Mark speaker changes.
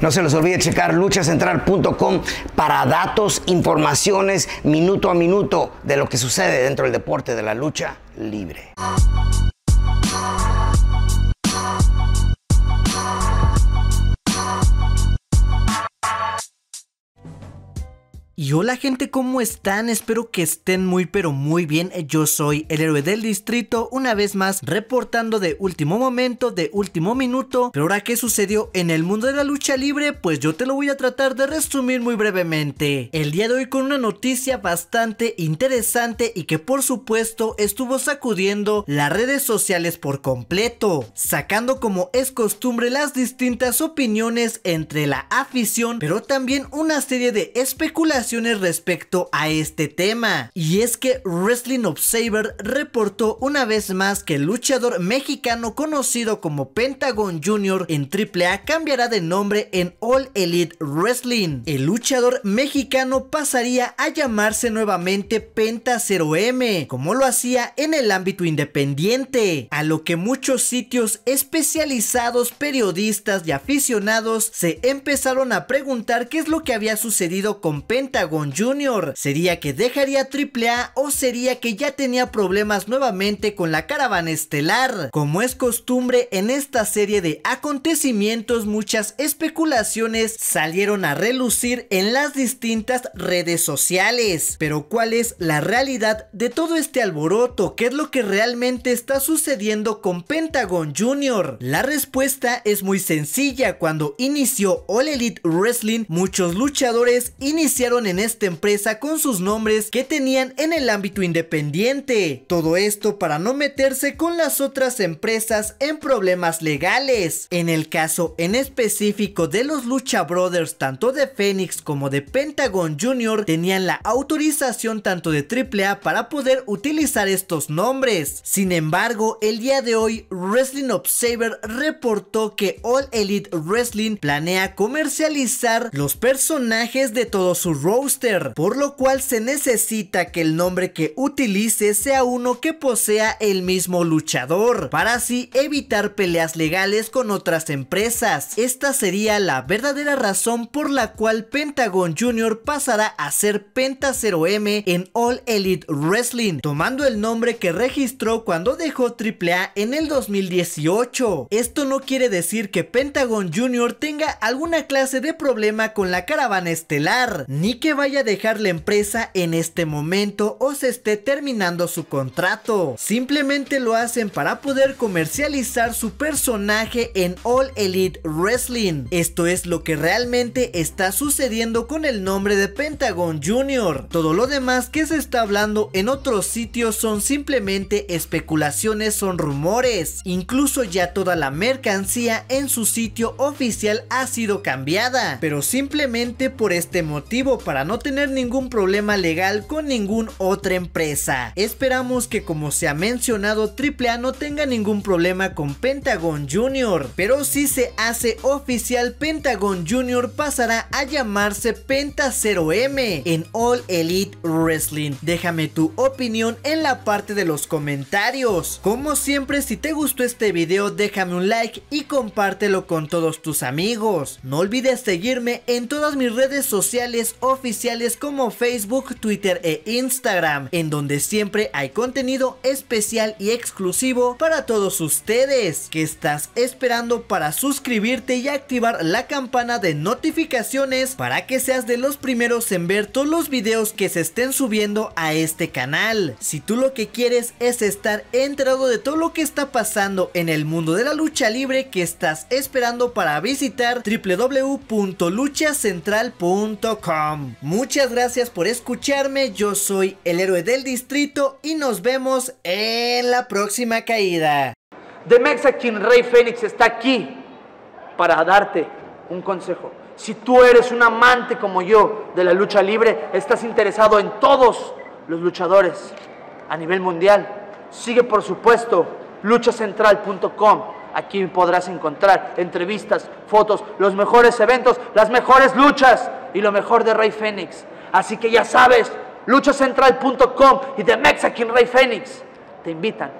Speaker 1: No se les olvide checar luchacentral.com para datos, informaciones minuto a minuto de lo que sucede dentro del deporte de la lucha libre. Y hola gente, ¿cómo están? Espero que estén muy pero muy bien. Yo soy el héroe del distrito, una vez más reportando de último momento, de último minuto. Pero ahora, ¿qué sucedió en el mundo de la lucha libre? Pues yo te lo voy a tratar de resumir muy brevemente. El día de hoy con una noticia bastante interesante y que por supuesto estuvo sacudiendo las redes sociales por completo, sacando como es costumbre las distintas opiniones entre la afición, pero también una serie de especulaciones respecto a este tema. Y es que Wrestling Observer reportó una vez más que el luchador mexicano conocido como Pentagon Jr. en AAA cambiará de nombre en All Elite Wrestling. El luchador mexicano pasaría a llamarse nuevamente Penta 0M, como lo hacía en el ámbito independiente, a lo que muchos sitios especializados, periodistas y aficionados se empezaron a preguntar qué es lo que había sucedido con Penta Pentagon Jr. ¿Sería que dejaría AAA o sería que ya tenía problemas nuevamente con la caravana estelar? Como es costumbre en esta serie de acontecimientos, muchas especulaciones salieron a relucir en las distintas redes sociales. Pero ¿cuál es la realidad de todo este alboroto? ¿Qué es lo que realmente está sucediendo con Pentagon Jr.? La respuesta es muy sencilla. Cuando inició All Elite Wrestling, muchos luchadores iniciaron en esta empresa con sus nombres que tenían en el ámbito independiente. Todo esto para no meterse con las otras empresas en problemas legales. En el caso en específico de los Lucha Brothers, tanto de Phoenix como de Pentagon Jr., tenían la autorización tanto de AAA para poder utilizar estos nombres. Sin embargo, el día de hoy, Wrestling Observer reportó que All Elite Wrestling planea comercializar los personajes de todos sus por lo cual se necesita que el nombre que utilice sea uno que posea el mismo luchador, para así evitar peleas legales con otras empresas. Esta sería la verdadera razón por la cual Pentagon Jr. pasará a ser Penta 0M en All Elite Wrestling, tomando el nombre que registró cuando dejó AAA en el 2018. Esto no quiere decir que Pentagon Jr. tenga alguna clase de problema con la caravana estelar, ni que vaya a dejar la empresa en este momento o se esté terminando su contrato. Simplemente lo hacen para poder comercializar su personaje en All Elite Wrestling. Esto es lo que realmente está sucediendo con el nombre de Pentagon Jr. Todo lo demás que se está hablando en otros sitios son simplemente especulaciones, son rumores. Incluso ya toda la mercancía en su sitio oficial ha sido cambiada. Pero simplemente por este motivo para no tener ningún problema legal con ninguna otra empresa. Esperamos que como se ha mencionado AAA no tenga ningún problema con Pentagon Jr... pero si se hace oficial Pentagon Jr pasará a llamarse Penta 0M en All Elite Wrestling. Déjame tu opinión en la parte de los comentarios. Como siempre si te gustó este video déjame un like y compártelo con todos tus amigos. No olvides seguirme en todas mis redes sociales oficiales oficiales como Facebook, Twitter e Instagram, en donde siempre hay contenido especial y exclusivo para todos ustedes. que estás esperando para suscribirte y activar la campana de notificaciones para que seas de los primeros en ver todos los videos que se estén subiendo a este canal? Si tú lo que quieres es estar enterado de todo lo que está pasando en el mundo de la lucha libre que estás esperando para visitar www.luchacentral.com. Muchas gracias por escucharme, yo soy el héroe del distrito y nos vemos en la próxima caída. The Mexican Rey Fénix está aquí para darte un consejo. Si tú eres un amante como yo de la lucha libre, estás interesado en todos los luchadores a nivel mundial, sigue por supuesto luchacentral.com. Aquí podrás encontrar entrevistas, fotos, los mejores eventos, las mejores luchas y lo mejor de Rey Fénix. Así que ya sabes, luchacentral.com y The Mexican Rey Fénix te invitan